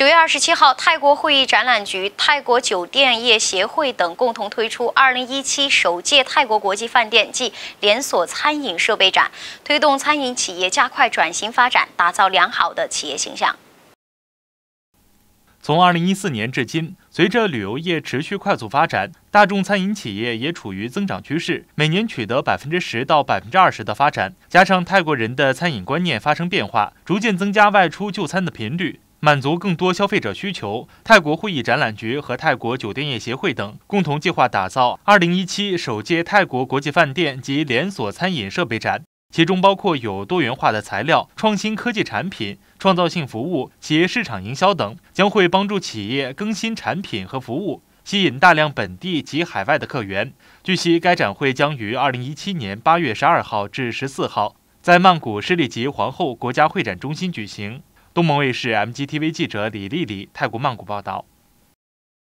九月二十七号，泰国会议展览局、泰国酒店业协会等共同推出二零一七首届泰国国际饭店暨连锁餐饮设备展，推动餐饮企业加快转型发展，打造良好的企业形象。从二零一四年至今，随着旅游业持续快速发展，大众餐饮企业也处于增长趋势，每年取得百分之十到百分之二十的发展。加上泰国人的餐饮观念发生变化，逐渐增加外出就餐的频率。满足更多消费者需求，泰国会议展览局和泰国酒店业协会等共同计划打造二零一七首届泰国国际饭店及连锁餐饮设备展，其中包括有多元化的材料、创新科技产品、创造性服务企业市场营销等，将会帮助企业更新产品和服务，吸引大量本地及海外的客源。据悉，该展会将于二零一七年八月十二号至十四号在曼谷市立吉皇后国家会展中心举行。东盟卫视 MGTV 记者李丽丽，泰国曼谷报道。